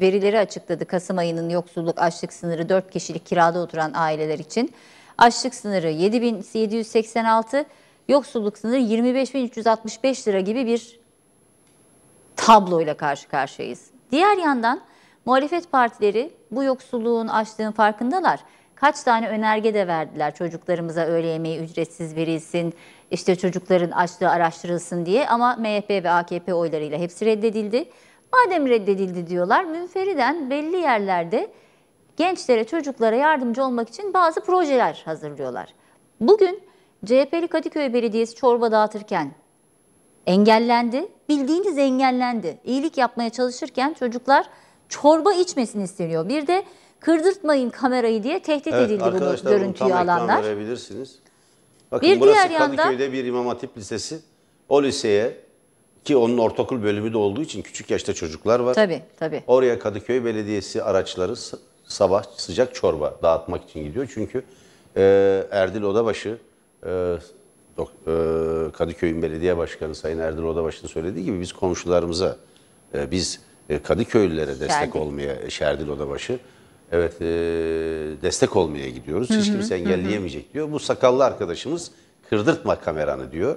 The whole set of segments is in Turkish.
verileri açıkladı. Kasım ayının yoksulluk açlık sınırı 4 kişilik kirada oturan aileler için. Açlık sınırı 7786, yoksulluk sınırı 25365 lira gibi bir tabloyla karşı karşıyayız. Diğer yandan muhalefet partileri bu yoksulluğun açlığın farkındalar. Kaç tane önerge de verdiler çocuklarımıza öğle yemeği ücretsiz verilsin, işte çocukların açlığı araştırılsın diye ama MHP ve AKP oylarıyla hepsi reddedildi. Madem reddedildi diyorlar, münferiden belli yerlerde gençlere, çocuklara yardımcı olmak için bazı projeler hazırlıyorlar. Bugün CHP'li Kadıköy Belediyesi çorba dağıtırken engellendi. Bildiğiniz engellendi. İyilik yapmaya çalışırken çocuklar çorba içmesini isteniyor. Bir de kırdırtmayın kamerayı diye tehdit evet, edildi bu görüntüyü alanlar. verebilirsiniz. Bakın bir burası diğer Kadıköy'de yanda, bir İmam Hatip Lisesi. O liseye ki onun ortaokul bölümü de olduğu için küçük yaşta çocuklar var. Tabii tabii. Oraya Kadıköy Belediyesi araçları sabah sıcak çorba dağıtmak için gidiyor. Çünkü e, Erdil Odabaşı, e, dok, e, Kadıköy'ün belediye başkanı Sayın Erdil Odabaşı'nın söylediği gibi biz komşularımıza, e, biz e, Kadıköylülere Şerdil. destek olmaya, e, Şerdil Odabaşı, evet e, destek olmaya gidiyoruz. Hı hı, Hiç kimse engelleyemeyecek hı. diyor. Bu sakallı arkadaşımız kırdırtma kameranı diyor.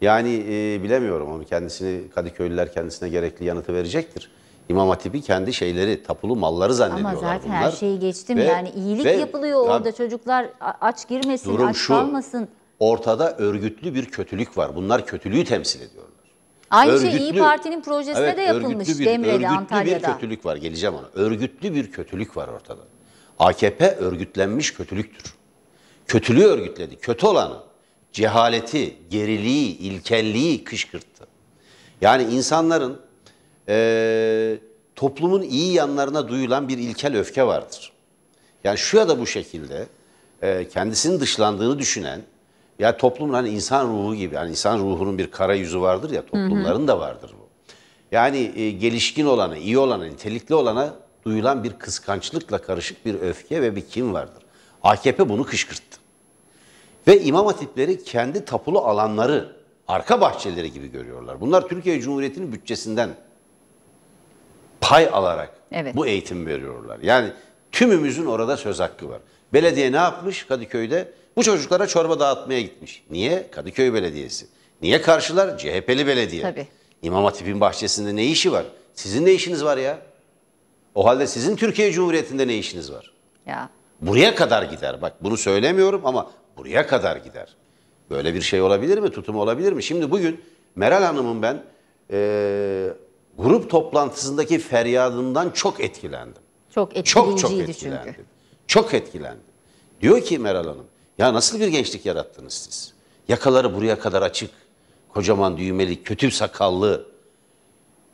Yani e, bilemiyorum ama kendisini Kadıköylüler kendisine gerekli yanıtı verecektir. İmam Hatip'i kendi şeyleri, tapulu malları zannediyorlar bunlar. Ama zaten bunlar. her şeyi geçtim ve, yani iyilik ve, yapılıyor orada ya, çocuklar aç girmesin, durum aç şu, Ortada örgütlü bir kötülük var. Bunlar kötülüğü temsil ediyorlar. Aynı örgütlü, şey İyi Parti'nin projesinde evet, de yapılmış bir, Demre'de, örgütlü Antalya'da. Örgütlü bir kötülük var, geleceğim ona. Örgütlü bir kötülük var ortada. AKP örgütlenmiş kötülüktür. Kötülüğü örgütledi, kötü olanı cehaleti, geriliği, ilkelliği kışkırttı. Yani insanların e, toplumun iyi yanlarına duyulan bir ilkel öfke vardır. Yani şu ya da bu şekilde e, kendisinin dışlandığını düşünen, ya toplumun hani insan ruhu gibi, yani insan ruhunun bir kara yüzü vardır ya toplumların hı hı. da vardır bu. Yani e, gelişkin olana, iyi olana, nitelikli olana duyulan bir kıskançlıkla karışık bir öfke ve bir kim vardır. AKP bunu kışkırttı. Ve imam hatipleri kendi tapulu alanları, arka bahçeleri gibi görüyorlar. Bunlar Türkiye Cumhuriyeti'nin bütçesinden pay alarak evet. bu eğitim veriyorlar. Yani tümümüzün orada söz hakkı var. Belediye ne yapmış Kadıköy'de? Bu çocuklara çorba dağıtmaya gitmiş. Niye? Kadıköy Belediyesi. Niye karşılar? CHP'li belediye. Tabii. İmam Hatip'in bahçesinde ne işi var? Sizin ne işiniz var ya? O halde sizin Türkiye Cumhuriyeti'nde ne işiniz var? Ya. Buraya kadar gider. Bak bunu söylemiyorum ama Buraya kadar gider. Böyle bir şey olabilir mi? Tutum olabilir mi? Şimdi bugün Meral Hanım'ın ben e, grup toplantısındaki feryadından çok etkilendim. Çok etkileyiciydi çok, çok etkilendim. çünkü. Çok etkilendim. Diyor ki Meral Hanım, ya nasıl bir gençlik yarattınız siz? Yakaları buraya kadar açık, kocaman düğmeli, kötü sakallı,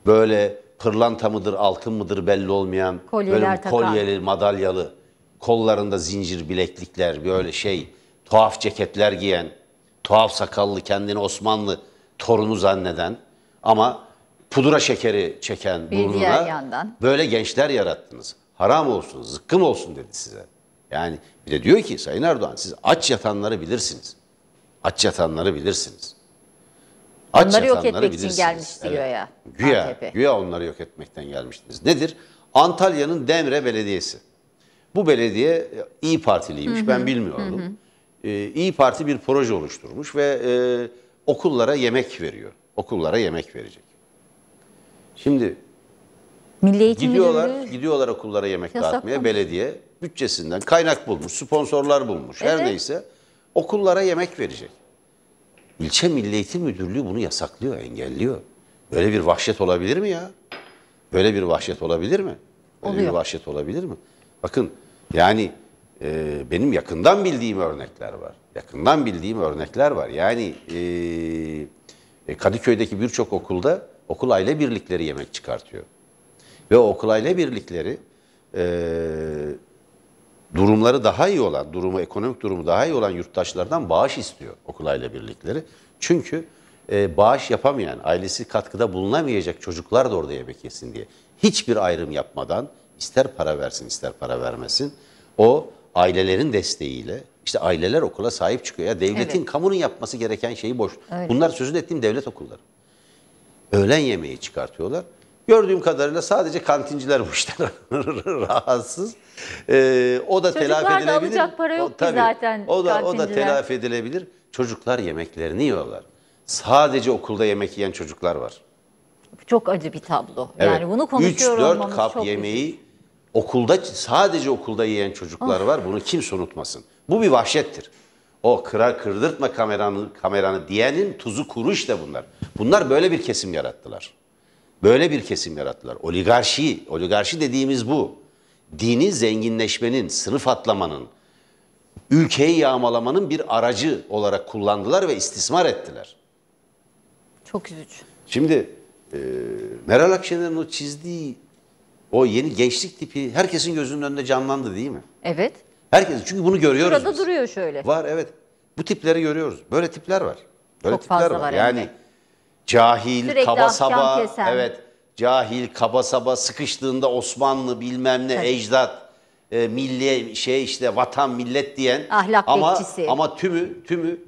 böyle pırlanta mıdır, altın mıdır belli olmayan, Kolyeler böyle kolyeli, madalyalı, kollarında zincir bileklikler, böyle şey tuhaf ceketler giyen, tuhaf sakallı, kendini Osmanlı torunu zanneden ama pudra şekeri çeken Bir burnuna yandan. böyle gençler yarattınız. Haram olsun, zıkkım olsun dedi size. Yani bir de diyor ki Sayın Erdoğan siz aç yatanları bilirsiniz. Aç yatanları bilirsiniz. Aç Onları yok yatanları etmek için gelmiş diyor ya. Güya, güya onları yok etmekten gelmiştiniz. Nedir? Antalya'nın Demre Belediyesi. Bu belediye e, İyi Partiliymiş ben bilmiyordum. E, İyi Parti bir proje oluşturmuş ve e, okullara yemek veriyor. Okullara yemek verecek. Şimdi Milli Eğitim gidiyorlar, gidiyorlar okullara yemek dağıtmaya belediye bütçesinden kaynak bulmuş, sponsorlar bulmuş. Evet. Her neyse okullara yemek verecek. İlçe Milli Eğitim Müdürlüğü bunu yasaklıyor, engelliyor. Böyle bir vahşet olabilir mi ya? Böyle bir vahşet olabilir mi? Böyle Oluyor. bir vahşet olabilir mi? Bakın yani e, benim yakından bildiğim örnekler var. Yakından bildiğim örnekler var. Yani e, e, Kadıköy'deki birçok okulda okul aile birlikleri yemek çıkartıyor. Ve o okul aile birlikleri e, durumları daha iyi olan, durumu ekonomik durumu daha iyi olan yurttaşlardan bağış istiyor okul aile birlikleri. Çünkü e, bağış yapamayan, ailesi katkıda bulunamayacak çocuklar da orada yemek yesin diye. Hiçbir ayrım yapmadan ister para versin ister para vermesin o ailelerin desteğiyle işte aileler okula sahip çıkıyor. Ya devletin, evet. kamunun yapması gereken şeyi boş. Öyle. Bunlar sözünü ettiğim devlet okulları. Öğlen yemeği çıkartıyorlar. Gördüğüm kadarıyla sadece kantinciler bu işten rahatsız. Ee, o da Çocuklar telafi edilebilir. Çocuklar alacak para yok o, tabii, ki zaten o da, o da telafi edilebilir. Çocuklar yemeklerini yiyorlar. Sadece okulda yemek yiyen çocuklar var. Çok acı bir tablo. Evet. Yani bunu konuşuyor 3-4 kap yemeği üzücü Okulda sadece okulda yiyen çocuklar var. Bunu kimse unutmasın. Bu bir vahşettir. O kırar kırdırtma kameranı, kameranı diyenin tuzu kuru işte bunlar. Bunlar böyle bir kesim yarattılar. Böyle bir kesim yarattılar. Oligarşi, oligarşi dediğimiz bu. Dini zenginleşmenin, sınıf atlamanın, ülkeyi yağmalamanın bir aracı olarak kullandılar ve istismar ettiler. Çok üzücü. Şimdi e, Meral Akşener'in o çizdiği o yeni gençlik tipi herkesin gözünün önünde canlandı değil mi? Evet. Herkes çünkü bunu görüyoruz. Burada biz. duruyor şöyle. Var evet. Bu tipleri görüyoruz. Böyle tipler var. Böyle Çok tipler fazla var. var yani evet. cahil, Sürekli kaba saba, kesen. evet. Cahil, kaba saba sıkıştığında Osmanlı bilmem ne evet. ecdat e, milli şey işte vatan millet diyen ahlak ama bekçisi. ama tümü tümü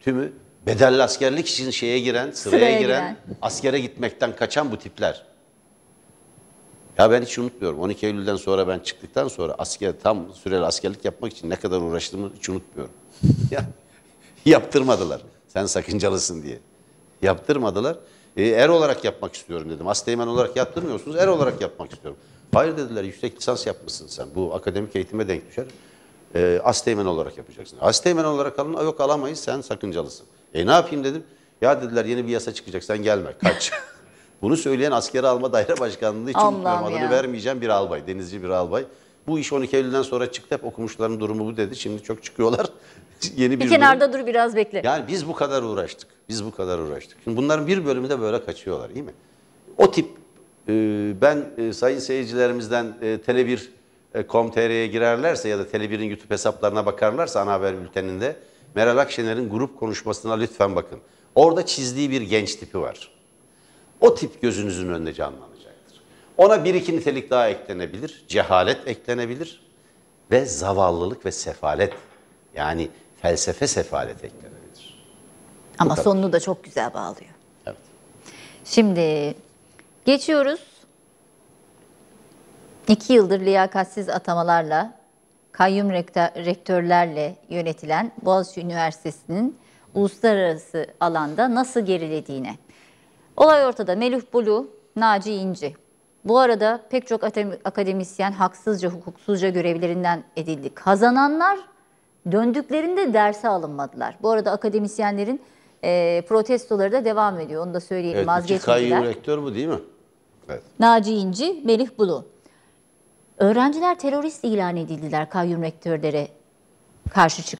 tümü bedelli askerlik için şeye giren, sıraya, sıraya giren, giren, askere gitmekten kaçan bu tipler. Ya ben hiç unutmuyorum. 12 Eylül'den sonra ben çıktıktan sonra asker tam süreli askerlik yapmak için ne kadar uğraştığımı hiç unutmuyorum. ya, yaptırmadılar. Sen sakıncalısın diye. Yaptırmadılar. E, er olarak yapmak istiyorum dedim. Asteğmen olarak yaptırmıyorsunuz, er olarak yapmak istiyorum. Hayır dediler, yüksek lisans yapmışsın sen. Bu akademik eğitime denk düşer. E, asteğmen olarak yapacaksın. Asteğmen olarak alın, yok alamayız, sen sakıncalısın. E ne yapayım dedim. Ya dediler yeni bir yasa çıkacak, sen gelme, kaç. Bunu söyleyen askeri alma daire başkanlığı için Allah'ım adını ya. vermeyeceğim bir albay, denizci bir albay. Bu iş 12 Eylül'den sonra çıktı. Hep okumuşların durumu bu dedi. Şimdi çok çıkıyorlar. Yeni bir, bir kenarda durum. dur biraz bekle. Yani biz bu kadar uğraştık. Biz bu kadar uğraştık. Şimdi bunların bir bölümü de böyle kaçıyorlar değil mi? O tip e, ben e, sayın seyircilerimizden e, Tele1.com.tr'ye e, girerlerse ya da Tele1'in YouTube hesaplarına bakarlarsa ana haber bülteninde Meral Akşener'in grup konuşmasına lütfen bakın. Orada çizdiği bir genç tipi var. O tip gözünüzün önünde canlanacaktır. Ona bir iki nitelik daha eklenebilir. Cehalet eklenebilir ve zavallılık ve sefalet yani felsefe sefalet eklenebilir. Ama sonunu da çok güzel bağlıyor. Evet. Şimdi geçiyoruz. İki yıldır liyakatsiz atamalarla, kayyum rektörlerle yönetilen Boğaziçi Üniversitesi'nin uluslararası alanda nasıl gerilediğine Olay ortada. Melih Bulu, Naci İnci. Bu arada pek çok akademisyen haksızca, hukuksuzca görevlerinden edildi. Kazananlar döndüklerinde derse alınmadılar. Bu arada akademisyenlerin e, protestoları da devam ediyor. Onu da söyleyelim. Evet, Vazgeçmediler. rektör bu değil mi? Evet. Naci İnci, Melih Bulu. Öğrenciler terörist ilan edildiler kayyum rektörlere karşı çıktı.